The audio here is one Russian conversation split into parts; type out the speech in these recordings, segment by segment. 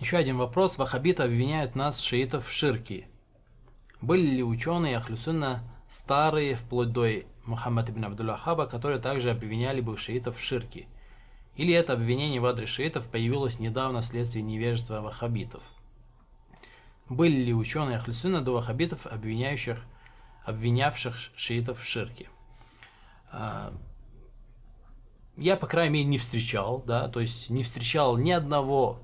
Еще один вопрос. Вахабиты обвиняют нас, шиитов, в ширке. Были ли ученые Ахлюсунна старые, вплоть до Мухаммада ибн Абдуллахаба, которые также обвиняли бы шиитов в ширке? Или это обвинение в адрес шиитов появилось недавно вследствие невежества вахабитов? Были ли ученые Ахлюсунна до вахабитов, обвиняющих, обвинявших шиитов в ширке? А, я, по крайней мере, не встречал, да, то есть не встречал ни одного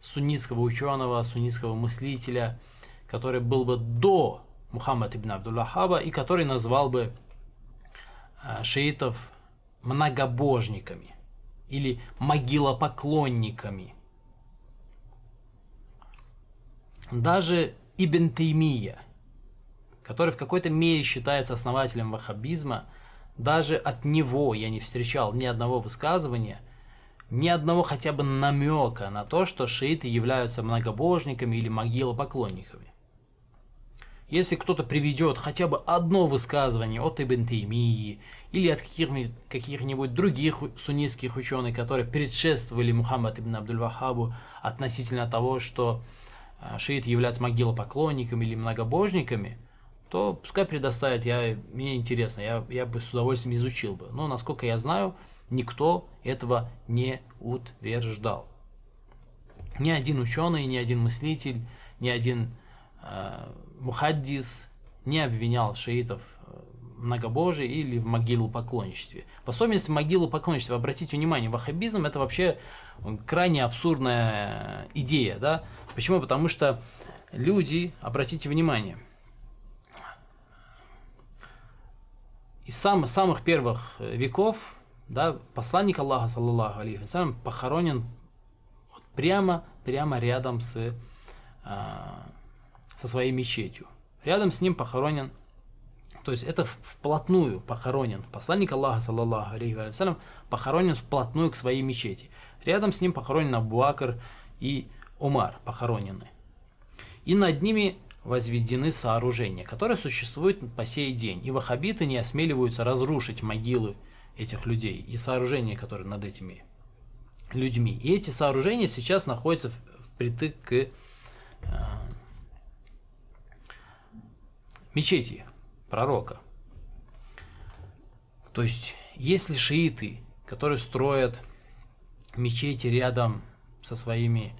суннитского ученого, суннитского мыслителя, который был бы до Мухаммад ибн Абдуллахаба и который назвал бы э, шиитов многобожниками или могилопоклонниками. Даже Ибн Таймия, который в какой-то мере считается основателем ваххабизма, даже от него я не встречал ни одного высказывания – ни одного хотя бы намека на то, что шииты являются многобожниками или могилопоклонниками. Если кто-то приведет хотя бы одно высказывание от Ибн Таймии или от каких-нибудь каких других суннитских ученых, которые предшествовали Мухаммад ибн Абдуль-Вахабу относительно того, что э, шииты являются могилопоклонниками или многобожниками, то пускай предоставят, я, мне интересно, я, я бы с удовольствием изучил бы. Но, насколько я знаю, Никто этого не утверждал. Ни один ученый, ни один мыслитель, ни один э, мухаддис не обвинял шиитов э, в или в могилу поклонничестве. В особенности могилу поклонничества. обратите внимание, ваххабизм это вообще крайне абсурдная идея. Да? Почему? Потому что люди, обратите внимание, из самых, самых первых э, веков да, посланник Аллаха, саллаллаху алейхи вассалям, похоронен прямо, прямо рядом с, э, со своей мечетью. Рядом с ним похоронен, то есть это вплотную похоронен. Посланник Аллаха, саллаллаху алейхи вассалям, похоронен вплотную к своей мечети. Рядом с ним похоронен Абу-Акр и Умар похоронены. И над ними возведены сооружения, которые существуют по сей день. И ваххабиты не осмеливаются разрушить могилы этих людей и сооружения, которые над этими людьми. И эти сооружения сейчас находятся впритык к э, мечети пророка. То есть, если шииты, которые строят мечети рядом со своими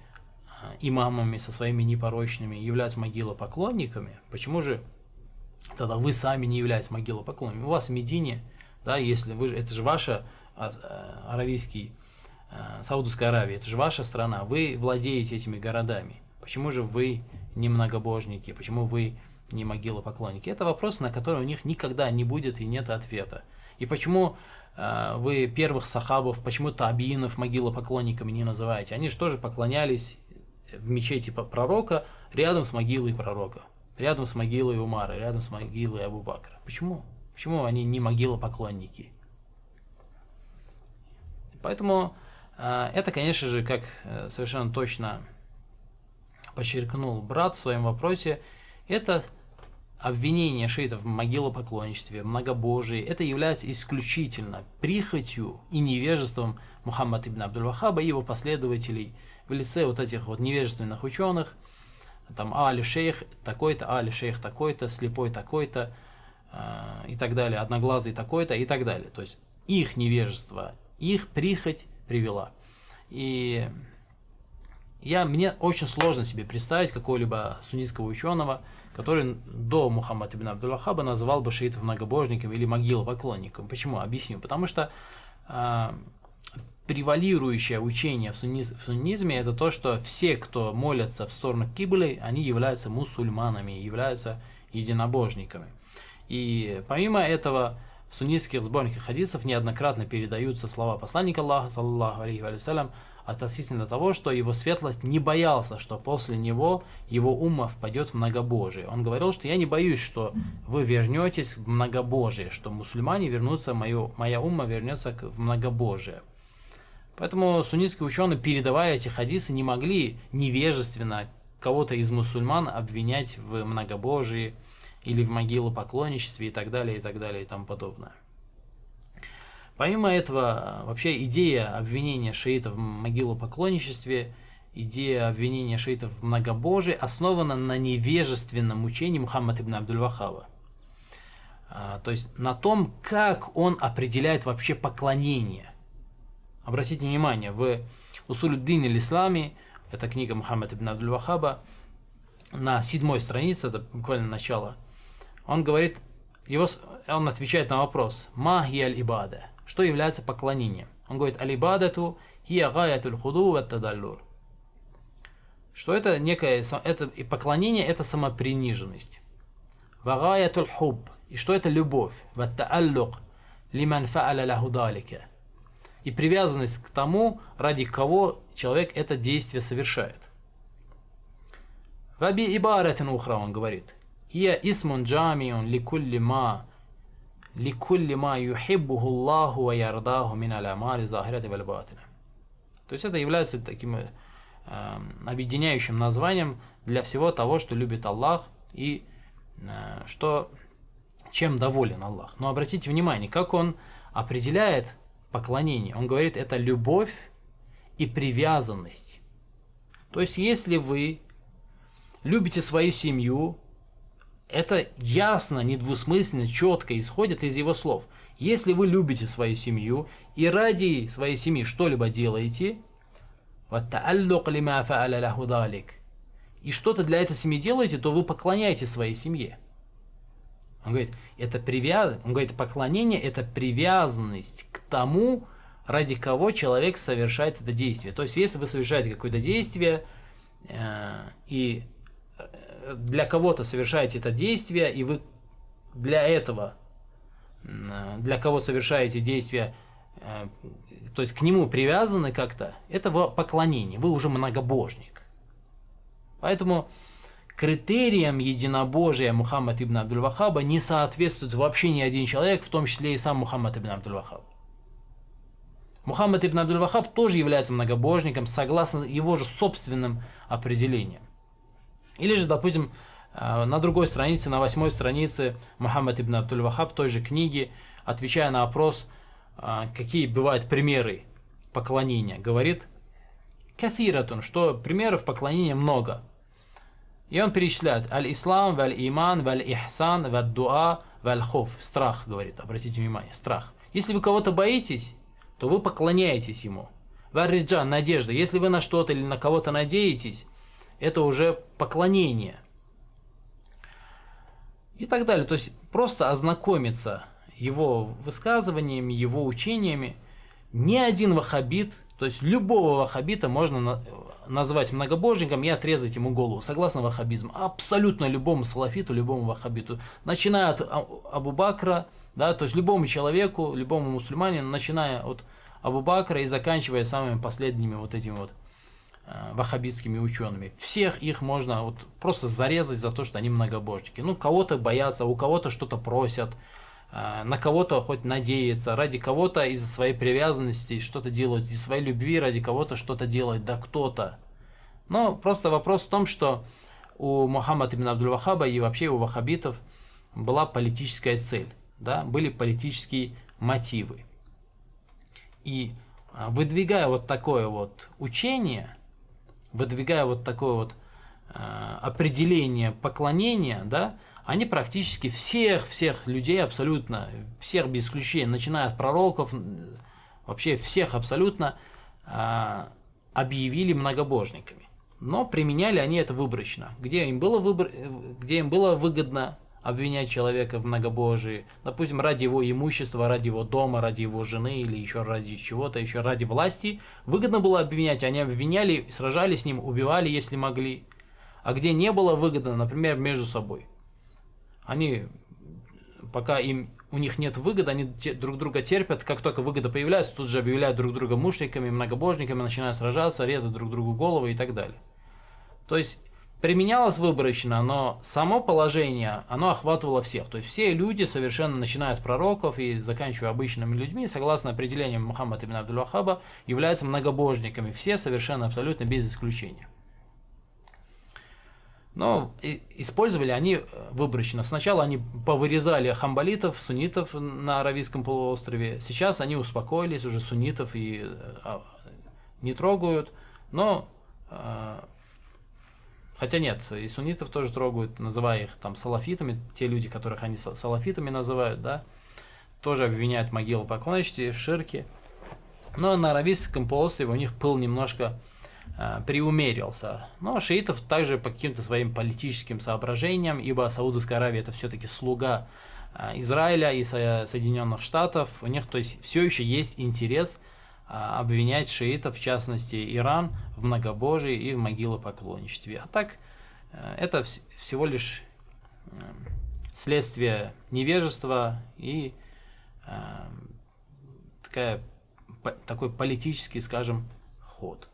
э, имамами, со своими непорочными, являются могилопоклонниками, почему же тогда вы сами не являетесь могилопоклонниками? У вас в Медине – да, если вы, это же ваша а, э, аравийский, э, Саудовская Аравия, это же ваша страна, вы владеете этими городами. Почему же вы не многобожники, почему вы не могила поклонники? Это вопрос, на который у них никогда не будет и нет ответа. И почему э, вы первых сахабов, почему табиинов могила поклонниками не называете? Они же тоже поклонялись в мечети пророка рядом с могилой пророка, рядом с могилой Умара, рядом с могилой Абу Бакра. Почему? Почему они не могила поклонники? Поэтому э, это, конечно же, как э, совершенно точно подчеркнул брат в своем вопросе, это обвинение шиитов в могилопоклонничестве, многобожии, это является исключительно прихотью и невежеством Мухаммада ибн Абдул-Вахаба и его последователей в лице вот этих вот невежественных ученых, там Али-Шейх такой-то, Али-Шейх такой-то, слепой такой-то, а, и так далее, одноглазый такой-то и так далее. То есть их невежество, их прихоть привела. И я, мне очень сложно себе представить какого-либо суннитского ученого, который до Мухаммада бин Абдул-Вахаба называл бы шиитов многобожником или поклонником. Почему? Объясню. Потому что э, превалирующее учение в, сунни, в суннизме это то, что все, кто молятся в сторону кибли, они являются мусульманами, являются единобожниками. И помимо этого, в суннитских сборниках хадисов неоднократно передаются слова посланника Аллаха, саллаллаху алейхи вассалям, относительно того, что его светлость не боялся, что после него его ума впадет в многобожие. Он говорил, что я не боюсь, что вы вернетесь в многобожие, что мусульмане вернутся, мою, моя умма вернется в многобожие. Поэтому суннитские ученые, передавая эти хадисы, не могли невежественно кого-то из мусульман обвинять в многобожии, или в могилу поклонничестве и так далее, и так далее, и тому подобное. Помимо этого, вообще идея обвинения шиитов в могилу поклонничестве, идея обвинения шиитов в многобожии основана на невежественном учении Мухаммада ибн Абдуль-Вахава. А, то есть на том, как он определяет вообще поклонение. Обратите внимание, в Усулюддин или это книга Мухаммада ибн Абдуль-Вахаба, на седьмой странице, это буквально начало – он говорит, его, он отвечает на вопрос «Ма аль-ибада?» Что является поклонением? Он говорит «Алибадату хия гаятуль худу тадаллур». Что это некое, это, и поклонение – это самоприниженность. Вагаятуль хуб. И что это любовь? Ваттааллук лиман фааля лаху далика. И привязанность к тому, ради кого человек это действие совершает. Ваби ибаратин ухра, он говорит – هي اسم جامع لكل ما لكل ما يحبه الله ويرضاه من الأعمال الظاهرة والباطنة. То есть это является таким эм, объединяющим названием для всего того, что любит Аллах и э, что, чем доволен Аллах. Но обратите внимание, как он определяет поклонение. Он говорит, это любовь и привязанность. То есть, если вы любите свою семью, это ясно, недвусмысленно, четко исходит из его слов. Если вы любите свою семью и ради своей семьи что-либо делаете, и что-то для этой семьи делаете, то вы поклоняетесь своей семье. Он говорит, это привяз... он говорит, поклонение – это привязанность к тому, ради кого человек совершает это действие. То есть, если вы совершаете какое-то действие, э, и для кого-то совершаете это действие, и вы для этого, э, для кого совершаете действие, э, то есть к нему привязаны как-то, это поклонение, вы уже многобожник. Поэтому критериям единобожия Мухаммад ибн Абдул-Вахаба не соответствует вообще ни один человек, в том числе и сам Мухаммад ибн Абдул-Вахаб. Мухаммад ибн Абдул-Вахаб тоже является многобожником согласно его же собственным определениям. Или же, допустим, э, на другой странице, на восьмой странице Мухаммад ибн Абдуль-Вахаб той же книги, отвечая на вопрос э, какие бывают примеры поклонения, говорит «кафиратун», что примеров поклонения много. И он перечисляет «аль-ислам, валь-иман, валь-ихсан, валь-дуа, валь-хуф». Страх, говорит, обратите внимание, страх. Если вы кого-то боитесь, то вы поклоняетесь ему. Варриджан – надежда. Если вы на что-то или на кого-то надеетесь – это уже поклонение. И так далее. То есть просто ознакомиться его высказываниями, его учениями. Ни один вахабит, то есть любого вахабита можно назвать многобожником и отрезать ему голову, согласно вахабизму. Абсолютно любому салафиту, любому вахабиту, Начиная от а, Абу Бакра, да, то есть любому человеку, любому мусульманину, начиная от Абу Бакра и заканчивая самыми последними вот этими вот Э, ваххабитскими учеными. Всех их можно вот просто зарезать за то, что они многобожники. Ну, кого-то боятся, у кого-то что-то просят, э, на кого-то хоть надеяться, ради кого-то из-за своей привязанности что-то делают, из своей любви ради кого-то что-то делает, да кто-то. Но просто вопрос в том, что у Мухаммада ибн Абдул-Вахаба и вообще у ваххабитов была политическая цель, да, были политические мотивы. И э, выдвигая вот такое вот учение – выдвигая вот такое вот э, определение поклонения, да, они практически всех, всех людей абсолютно, всех без исключения, начиная от пророков, вообще всех абсолютно э, объявили многобожниками. Но применяли они это выборочно. Где им было, выбор... Э, где им было выгодно, обвинять человека в многобожии, допустим, ради его имущества, ради его дома, ради его жены или еще ради чего-то, еще ради власти, выгодно было обвинять, они обвиняли, сражались с ним, убивали, если могли. А где не было выгодно, например, между собой. Они, пока им у них нет выгоды, они те, друг друга терпят, как только выгода появляется, тут же объявляют друг друга мушниками, многобожниками, начинают сражаться, резать друг другу головы и так далее. То есть применялось выборочно, но само положение, оно охватывало всех. То есть все люди, совершенно начиная с пророков и заканчивая обычными людьми, согласно определениям Мухаммада ибн Абдул-Вахаба, являются многобожниками. Все совершенно абсолютно без исключения. Но использовали они э, выборочно. Сначала они повырезали хамбалитов, суннитов на Аравийском полуострове. Сейчас они успокоились, уже суннитов и э, а, не трогают. Но э, Хотя нет, и суннитов тоже трогают, называя их там салафитами, те люди, которых они салафитами называют, да, тоже обвиняют могилу Паконочти в ширке. Но на Аравийском полуострове у них пыл немножко э, приумерился. Но шиитов также по каким-то своим политическим соображениям, ибо Саудовская Аравия это все-таки слуга э, Израиля и Со Соединенных Штатов, у них то есть все еще есть интерес – а, обвинять шиитов, в частности Иран, в многобожии и в могилопоклонничестве. А так э, это всего лишь э, следствие невежества и э, такая, такой политический, скажем, ход.